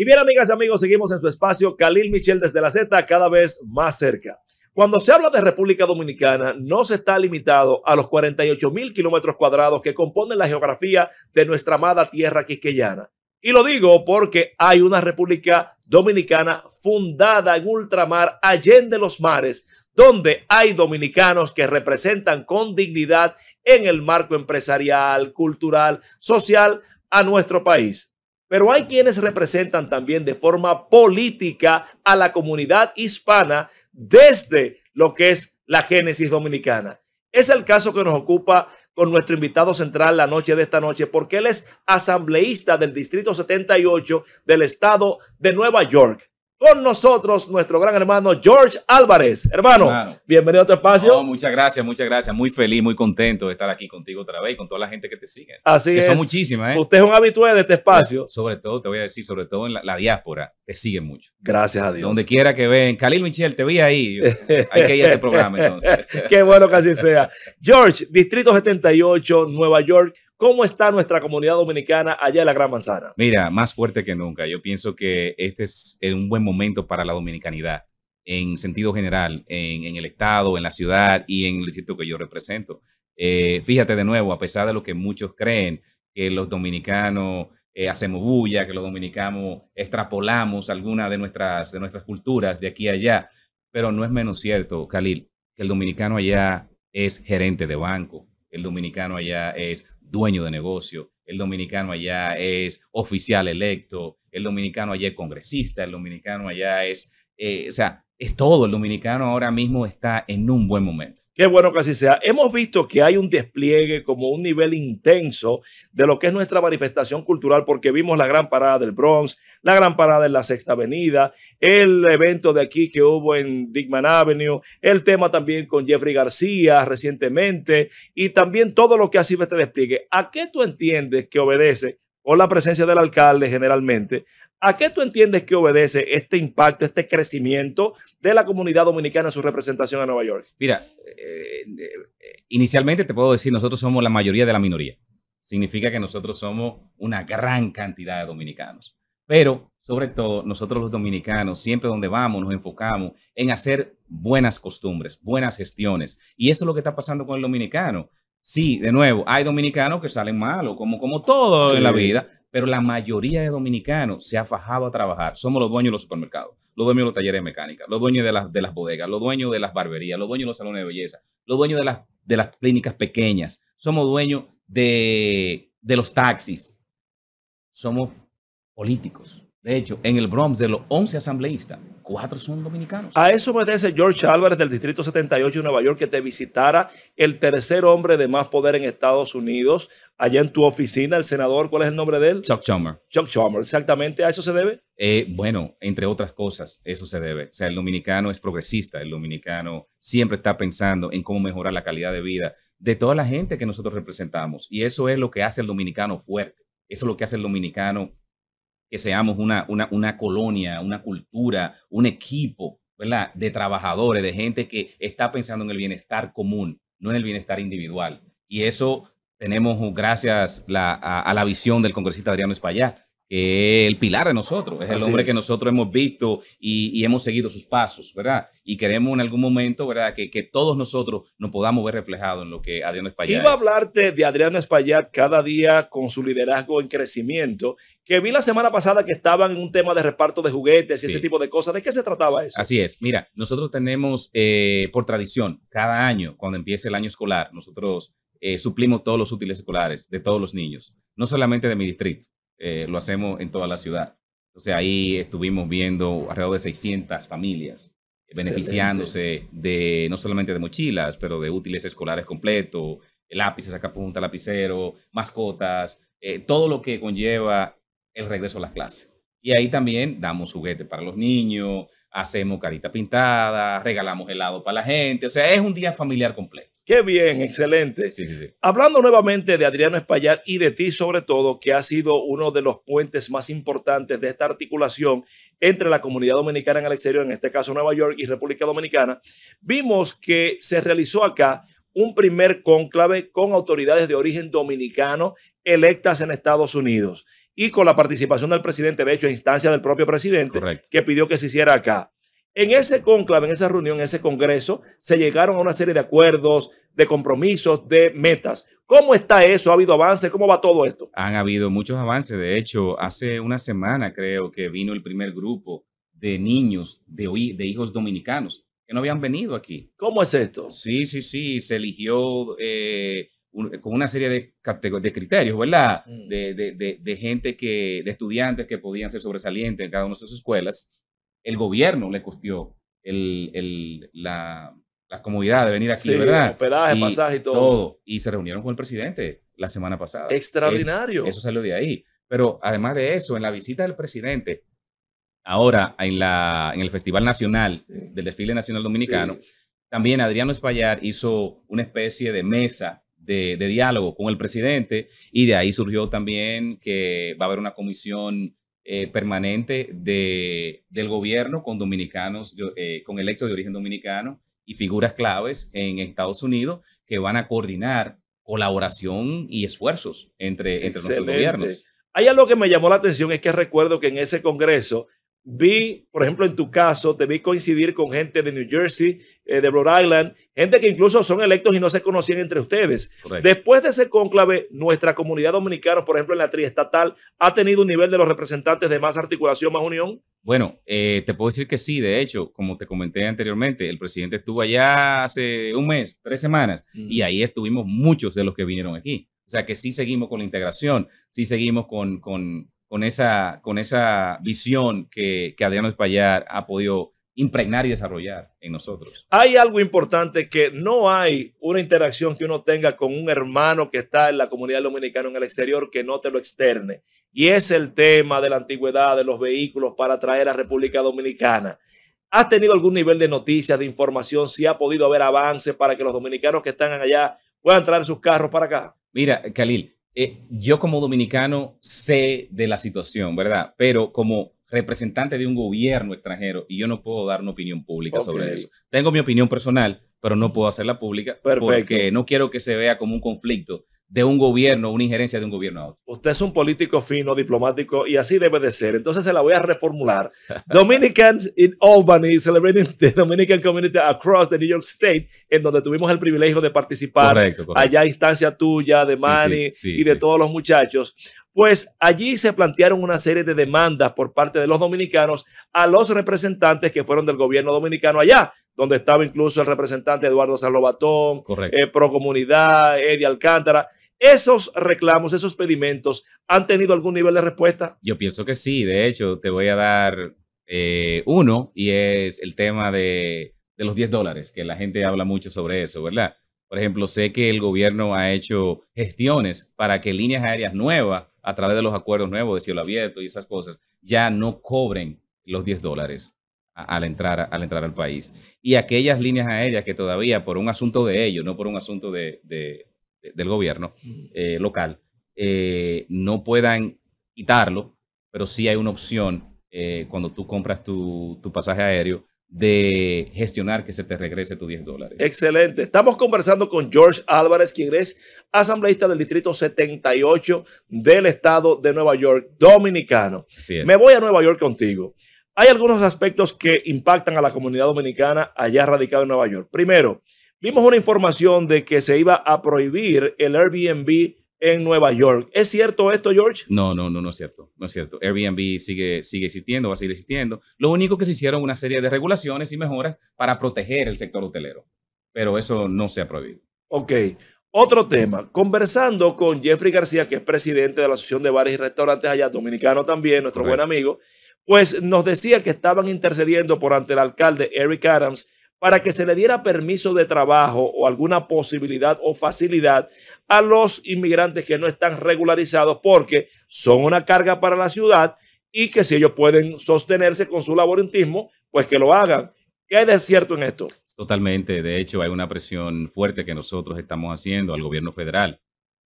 Y bien, amigas y amigos, seguimos en su espacio Khalil Michel desde la Z cada vez más cerca. Cuando se habla de República Dominicana, no se está limitado a los 48 mil kilómetros cuadrados que componen la geografía de nuestra amada tierra quisqueyana. Y lo digo porque hay una República Dominicana fundada en ultramar, allende los mares, donde hay dominicanos que representan con dignidad en el marco empresarial, cultural, social a nuestro país. Pero hay quienes representan también de forma política a la comunidad hispana desde lo que es la génesis dominicana. Es el caso que nos ocupa con nuestro invitado central la noche de esta noche, porque él es asambleísta del Distrito 78 del Estado de Nueva York con nosotros nuestro gran hermano George Álvarez. Hermano, bienvenido a tu espacio. muchas gracias, muchas gracias. Muy feliz, muy contento de estar aquí contigo otra vez y con toda la gente que te sigue. Así que Son muchísimas, ¿eh? Usted es un habitual de este espacio. Sobre todo, te voy a decir, sobre todo en la, la diáspora, te siguen mucho. Gracias a Dios. Donde quiera que ven. Khalil Michel, te vi ahí. Hay que ir a ese programa entonces. Qué bueno que así sea. George, Distrito 78, Nueva York ¿Cómo está nuestra comunidad dominicana allá en la Gran Manzana? Mira, más fuerte que nunca. Yo pienso que este es un buen momento para la dominicanidad en sentido general, en, el estado, en la ciudad y en el distrito que yo represento. Eh, fíjate de nuevo, a pesar de lo que muchos creen, que los dominicanos eh, hacemos bulla, que los dominicanos extrapolamos alguna de nuestras, de nuestras culturas de aquí a allá, pero no es menos cierto, Khalil, que el dominicano allá es gerente de banco, el dominicano allá es dueño de negocio, el dominicano allá es oficial electo, el dominicano allá es congresista, el dominicano allá es, eh, o sea, es todo. El dominicano ahora mismo está en un buen momento. Qué bueno que así sea. Hemos visto que hay un despliegue como un nivel intenso de lo que es nuestra manifestación cultural, porque vimos la gran parada del Bronx, la gran parada en la Sexta Avenida, el evento de aquí que hubo en Dickman Avenue, el tema también con Jeffrey García recientemente y también todo lo que ha sido este despliegue. ¿A qué tú entiendes que obedece o la presencia del alcalde generalmente ¿A qué tú entiendes que obedece este impacto, este crecimiento de la comunidad dominicana en su representación a Nueva York? Mira, eh, eh, inicialmente te puedo decir, nosotros somos la mayoría de la minoría. Significa que nosotros somos una gran cantidad de dominicanos. Pero sobre todo, nosotros los dominicanos, siempre donde vamos, nos enfocamos en hacer buenas costumbres, buenas gestiones. Y eso es lo que está pasando con el dominicano. Sí, de nuevo, hay dominicanos que salen malos, como, como todo en la vida, pero la mayoría de dominicanos se ha fajado a trabajar. Somos los dueños de los supermercados, los dueños de los talleres de mecánica, los dueños de las, de las bodegas, los dueños de las barberías, los dueños de los salones de belleza, los dueños de las, de las clínicas pequeñas, somos dueños de, de los taxis, somos políticos. De hecho, en el Bronx de los 11 asambleístas cuatro son dominicanos. A eso merece George Álvarez del Distrito 78 de Nueva York que te visitara el tercer hombre de más poder en Estados Unidos, allá en tu oficina, el senador, ¿cuál es el nombre de él? Chuck Schumer. Chuck Schumer, exactamente, ¿a eso se debe? Eh, bueno, entre otras cosas, eso se debe. O sea, el dominicano es progresista, el dominicano siempre está pensando en cómo mejorar la calidad de vida de toda la gente que nosotros representamos. Y eso es lo que hace el dominicano fuerte. Eso es lo que hace el dominicano que seamos una, una, colonia, una cultura, un equipo ¿verdad? de trabajadores, de gente que está pensando en el bienestar común, no en el bienestar individual. Y eso tenemos gracias a, la visión del congresista Adriano Espaillat, que el pilar de nosotros, es el hombre que nosotros hemos visto y, hemos seguido sus pasos, ¿verdad? Y queremos en algún momento, ¿verdad? Que, todos nosotros nos podamos ver reflejado en lo que Adriano Espaillat. Iba a hablarte de Adriano Espaillat cada día con su liderazgo en crecimiento, que vi la semana pasada que estaban en un tema de reparto de juguetes y ese tipo de cosas. ¿De qué se trataba eso? Así es, mira, nosotros tenemos eh, por tradición, cada año, cuando empieza el año escolar, nosotros eh, suplimos todos los útiles escolares de todos los niños, no solamente de mi distrito eh, lo hacemos en toda la ciudad. sea ahí estuvimos viendo alrededor de 600 familias beneficiándose de no solamente de mochilas, pero de útiles escolares completos, lápices, sacapunta, lapicero, mascotas, eh, todo lo que conlleva el regreso a las clases. Y ahí también damos juguetes para los niños, hacemos carita pintada, regalamos helado para la gente, o sea, es un día familiar completo. Qué bien, excelente. Hablando nuevamente de Adriano Espaillat y de ti sobre todo, que ha sido uno de los puentes más importantes de esta articulación entre la comunidad dominicana en el exterior, en este caso Nueva York y República Dominicana, vimos que se realizó acá un primer cónclave con autoridades de origen dominicano electas en Estados Unidos y con la participación del presidente, de hecho, a instancia del propio presidente, que pidió que se hiciera acá. En ese conclave, en esa reunión, en ese congreso, se llegaron a una serie de acuerdos, de compromisos, de metas. ¿Cómo está eso? ¿Ha habido avances? ¿Cómo va todo esto? Han habido muchos avances. De hecho, hace una semana creo que vino el primer grupo de niños, de, de hijos dominicanos, que no habían venido aquí. ¿Cómo es esto? Sí, sí, sí. Se eligió eh, con una serie de, de criterios, ¿verdad? Mm. De, de gente que, de estudiantes que podían ser sobresalientes en cada una de sus escuelas el gobierno le costó el, la, la, comodidad de venir aquí, ¿verdad? Hospedaje, y pasaje y todo. Y se reunieron con el presidente la semana pasada. Extraordinario. eso salió de ahí. Pero además de eso, en la visita del presidente, ahora en, la, en el Festival Nacional del Desfile Nacional Dominicano, también Adriano Espaillar hizo una especie de mesa de, de, diálogo con el presidente y de ahí surgió también que va a haber una comisión eh, permanente de, del gobierno con dominicanos, eh, con electos de origen dominicano y figuras claves en Estados Unidos que van a coordinar colaboración y esfuerzos entre, entre nuestros gobiernos. Hay algo que me llamó la atención es que recuerdo que en ese congreso vi, por ejemplo, en tu caso, te vi coincidir con gente de New Jersey, eh, de Rhode Island, gente que incluso son electos y no se conocían entre ustedes. Después de ese cónclave, nuestra comunidad dominicana, por ejemplo, en la triestatal, ¿ha tenido un nivel de los representantes de más articulación, más unión? Bueno, eh, te puedo decir que sí. De hecho, como te comenté anteriormente, el presidente estuvo allá hace un mes, tres semanas, y mm. ahí estuvimos muchos de los que vinieron aquí. O sea que sí seguimos con la integración, sí seguimos con con esa, con esa visión que, que Adriano Espaillar ha podido impregnar y desarrollar en nosotros. Hay algo importante que no hay una interacción que uno tenga con un hermano que está en la comunidad dominicana en el exterior que no te lo externe. Y es el tema de la antigüedad de los vehículos para traer a República Dominicana. ¿Has tenido algún nivel de noticias, de información, si ha podido haber avances para que los dominicanos que están allá puedan traer sus carros para acá? Mira, Khalil, eh, yo como dominicano sé de la situación, ¿verdad? Pero como representante de un gobierno extranjero y yo no puedo dar una opinión pública sobre eso. Tengo mi opinión personal, pero no puedo hacerla pública porque no quiero que se vea como un conflicto de un gobierno, una injerencia de un gobierno a otro. Usted es un político fino, diplomático, y así debe de ser. Entonces se la voy a reformular. Dominicans in Albany, celebrating the Dominican community across the New York State, en donde tuvimos el privilegio de participar allá a instancia tuya, de Manny y de todos los muchachos. Pues allí se plantearon una serie de demandas por parte de los dominicanos a los representantes que fueron del gobierno dominicano allá, donde estaba incluso el representante Eduardo Salobatón, eh, Procomunidad, Eddie Alcántara. ¿Esos reclamos, esos pedimentos, han tenido algún nivel de respuesta? Yo pienso que sí. De hecho, te voy a dar eh, uno y es el tema de, de los 10 dólares, que la gente habla mucho sobre eso, ¿verdad? Por ejemplo, sé que el gobierno ha hecho gestiones para que líneas aéreas nuevas a través de los acuerdos nuevos de cielo abierto y esas cosas, ya no cobren los 10 dólares al entrar, al entrar al país. Y aquellas líneas aéreas que todavía, por un asunto de ellos, no por un asunto del gobierno eh, local, eh, no puedan quitarlo, pero sí hay una opción eh, cuando tú compras tu, tu pasaje aéreo de gestionar que se te regrese tus 10 dólares. Excelente. Estamos conversando con George Álvarez, quien es asambleísta del Distrito 78 del Estado de Nueva York, dominicano. Me voy a Nueva York contigo. Hay algunos aspectos que impactan a la comunidad dominicana allá radicada en Nueva York. Primero, vimos una información de que se iba a prohibir el Airbnb en Nueva York. ¿Es cierto esto, George? No, no, no, no es cierto. No es cierto. Airbnb sigue, sigue existiendo, va a seguir existiendo. Lo único que se hicieron una serie de regulaciones y mejoras para proteger el sector hotelero, pero eso no se ha prohibido. Ok. Otro tema, conversando con Jeffrey García, que es presidente de la Asociación de Bares y Restaurantes allá, dominicano también, nuestro buen amigo, pues nos decía que estaban intercediendo por ante el alcalde Eric Adams para que se le diera permiso de trabajo o alguna posibilidad o facilidad a los inmigrantes que no están regularizados porque son una carga para la ciudad y que si ellos pueden sostenerse con su laborantismo, pues que lo hagan. ¿Qué hay de cierto en esto? Totalmente. De hecho, hay una presión fuerte que nosotros estamos haciendo al gobierno federal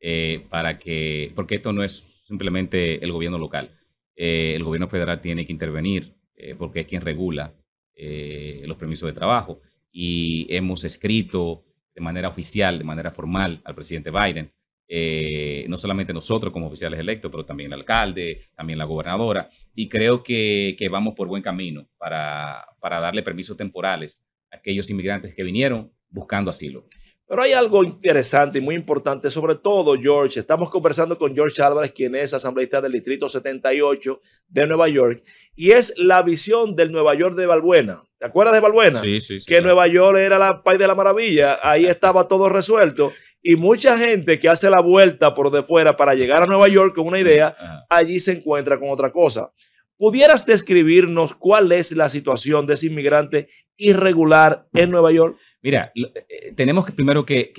eh, para que, porque esto no es simplemente el gobierno local. Eh, el gobierno federal tiene que intervenir eh, porque es quien regula eh, los permisos de trabajo. Y hemos escrito de manera oficial, de manera formal, al presidente Biden, eh, no solamente nosotros como oficiales electos, pero también el alcalde, también la gobernadora. Y creo que, vamos por buen camino para, para darle permisos temporales a aquellos inmigrantes que vinieron buscando asilo. Pero hay algo interesante y muy importante, sobre todo, George. Estamos conversando con George Álvarez, quien es asambleísta del Distrito 78 de Nueva York, y es la visión del Nueva York de Balbuena. ¿Te acuerdas de Balbuena? Sí, sí. sí que Nueva York era la país de la maravilla, ahí estaba todo resuelto. Y mucha gente que hace la vuelta por de fuera para llegar a Nueva York con una idea, allí se encuentra con otra cosa. ¿Pudieras describirnos cuál es la situación de ese inmigrante irregular en Nueva York? Mira, eh, eh, tenemos que primero que,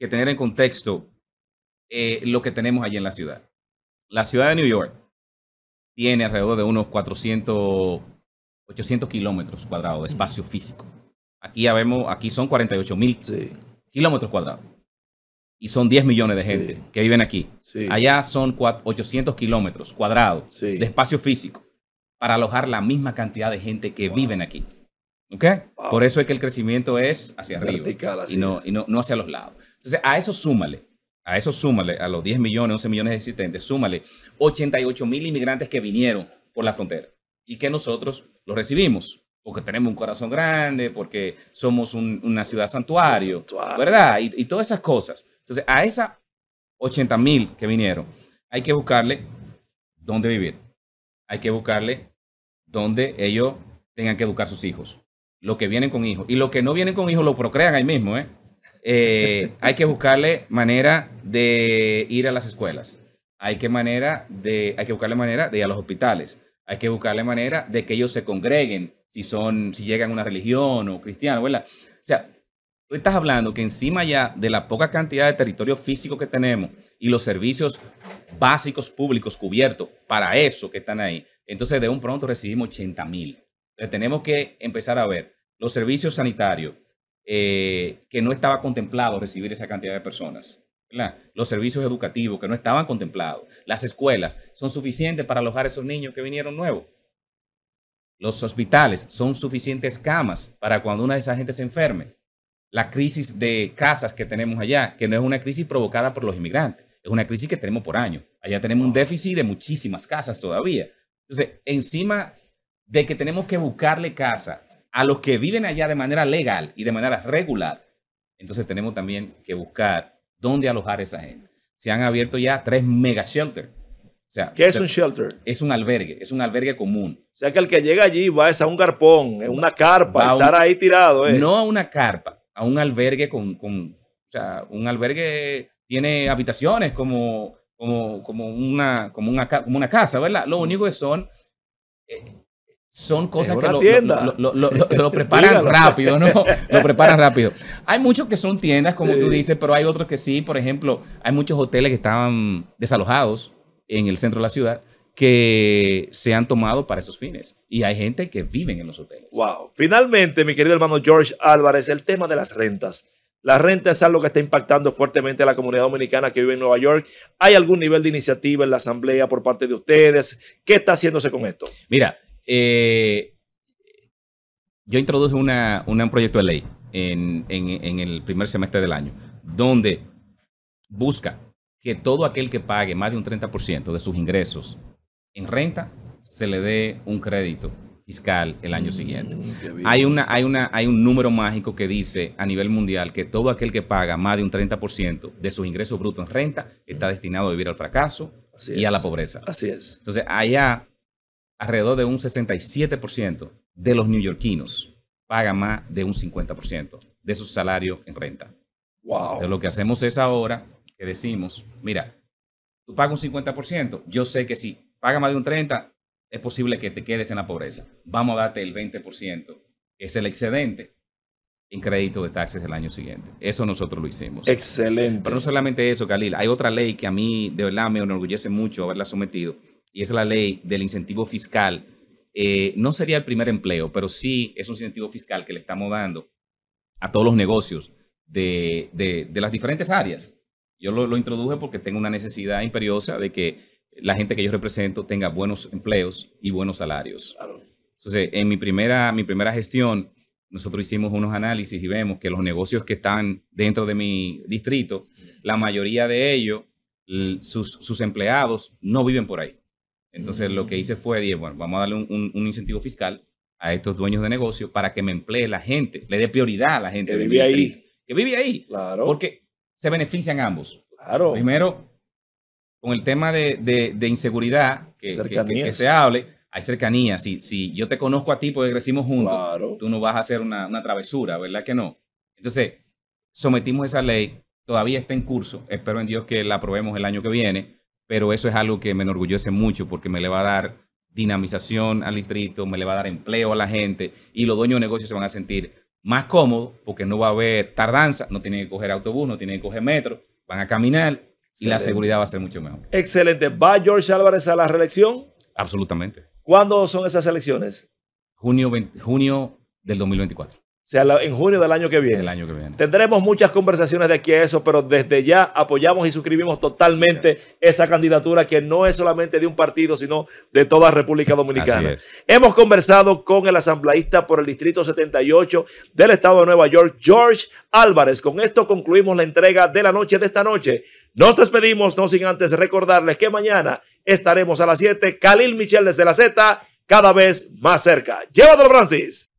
tener en contexto eh, lo que tenemos allí en la ciudad. La ciudad de New York tiene alrededor de unos 400, 800 kilómetros cuadrados de espacio físico. Aquí, ya vemos, aquí son 48 mil kilómetros cuadrados y son 10 millones de gente que viven aquí. Allá son 800 kilómetros cuadrados de espacio físico para alojar la misma cantidad de gente que viven aquí. ¿Ok? Por eso es que el crecimiento es hacia arriba y, no, no, hacia los lados. Entonces, a eso súmale, a eso súmale, a los 10 millones, 11 millones existentes, súmale 88 mil inmigrantes que vinieron por la frontera y que nosotros los recibimos porque tenemos un corazón grande, porque somos una ciudad santuario, ¿verdad? y, todas esas cosas. Entonces, a esas 80 mil que vinieron, hay que buscarle dónde vivir. Hay que buscarle dónde ellos tengan que educar a sus hijos. Los que vienen con hijos. Y los que no vienen con hijos lo procrean ahí mismo. ¿eh? ¿eh? hay que buscarle manera de ir a las escuelas. Hay que, manera de, hay que buscarle manera de ir a los hospitales. Hay que buscarle manera de que ellos se congreguen si son, si llegan a una religión o cristiana, ¿verdad? O sea, Tú estás hablando que encima ya de la poca cantidad de territorio físico que tenemos y los servicios básicos públicos cubiertos para eso que están ahí, entonces de un pronto recibimos 80 mil. Tenemos que empezar a ver los servicios sanitarios, eh, que no estaba contemplado recibir esa cantidad de personas. Los servicios educativos que no estaban contemplados, las escuelas son suficientes para alojar a esos niños que vinieron nuevos. Los hospitales son suficientes camas para cuando una de esas gente se enferme la crisis de casas que tenemos allá, que no es una crisis provocada por los inmigrantes, es una crisis que tenemos por año. Allá tenemos un déficit de muchísimas casas todavía. Entonces, encima de que tenemos que buscarle casa a los que viven allá de manera legal y de manera regular, entonces tenemos también que buscar dónde alojar a esa gente. Se han abierto ya tres mega shelters o sea, ¿Qué es un shelter? Es un albergue, es un albergue común. O sea que el que llega allí va a un garpón, a una carpa, a estar ahí tirado. ¿eh? No a una carpa, a un albergue con, o sea, un albergue tiene habitaciones como, como, una, como, una, casa, ¿verdad? Lo único que son, eh, son cosas que lo, lo preparan rápido, ¿no? Lo preparan rápido. Hay muchos que son tiendas, como tú dices, pero hay otros que sí. Por ejemplo, hay muchos hoteles que estaban desalojados en el centro de la ciudad que se han tomado para esos fines. Y hay gente que vive en los hoteles. Wow. Finalmente, mi querido hermano George Álvarez, el tema de las rentas. Las renta es algo que está impactando fuertemente a la comunidad dominicana que vive en Nueva York. ¿Hay algún nivel de iniciativa en la asamblea por parte de ustedes? ¿Qué está haciéndose con esto? Mira, eh, yo introduje un proyecto de ley en, en el primer semestre del año, donde busca que todo aquel que pague más de un 30% de sus ingresos en renta se le dé un crédito fiscal el año siguiente. Mm, hay, una, hay, una, hay un número mágico que dice a nivel mundial que todo aquel que paga más de un 30% de sus ingresos brutos en renta está destinado a vivir al fracaso y a la pobreza. Así es. Entonces, allá alrededor de un 67% de los neoyorquinos pagan más de un 50% de su salario en renta. Wow. Entonces, lo que hacemos es ahora que decimos, mira, tú pagas un 50%, yo sé que si paga más de un 30, es posible que te quedes en la pobreza. Vamos a darte el 20%, que es el excedente en crédito de taxes el año siguiente. Eso nosotros lo hicimos. Excelente. Pero no solamente eso, Khalil, hay otra ley que a mí de verdad me enorgullece mucho haberla sometido, y es la ley del incentivo fiscal. Eh, no sería el primer empleo, pero sí es un incentivo fiscal que le estamos dando a todos los negocios de, las diferentes áreas. Yo lo, lo introduje porque tengo una necesidad imperiosa de que la gente que yo represento tenga buenos empleos y buenos salarios. Entonces, en mi primera, mi primera gestión, nosotros hicimos unos análisis y vemos que los negocios que están dentro de mi distrito, la mayoría de ellos, sus, empleados no viven por ahí. Entonces, lo que mm. hice fue, dije, bueno, vamos a darle un, incentivo fiscal a estos dueños de negocio para que me emplee la gente, le dé prioridad a la gente. Que vive ahí. Que vive ahí. Claro. Porque se benefician ambos. Claro. Primero, con el tema de, inseguridad que, se hable, hay cercanía. Si, si yo te conozco a ti porque crecimos juntos, tú no vas a hacer una, una travesura, ¿verdad que no? Entonces, sometimos esa ley, todavía está en curso, espero en Dios que la aprobemos el año que viene, pero eso es algo que me enorgullece mucho porque me le va a dar dinamización al distrito, me le va a dar empleo a la gente y los dueños de negocios se van a sentir más cómodos porque no va a haber tardanza, no tienen que coger autobús, no tienen que coger metro, van a caminar y la seguridad va a ser mucho mejor. Excelente. ¿Va George Álvarez a la reelección? Absolutamente. ¿Cuándo son esas elecciones? Junio, junio del 2024 sea, en junio del año que viene. El año Tendremos muchas conversaciones de aquí a eso, pero desde ya apoyamos y suscribimos totalmente esa candidatura que no es solamente de un partido, sino de toda República Dominicana. Hemos conversado con el asambleísta por el Distrito 78 del Estado de Nueva York, George Álvarez. Con esto concluimos la entrega de la noche de esta noche. Nos despedimos, no sin antes recordarles que mañana estaremos a las 7. Khalil Michel desde la Z, cada vez más cerca. Llévatelo, Francis.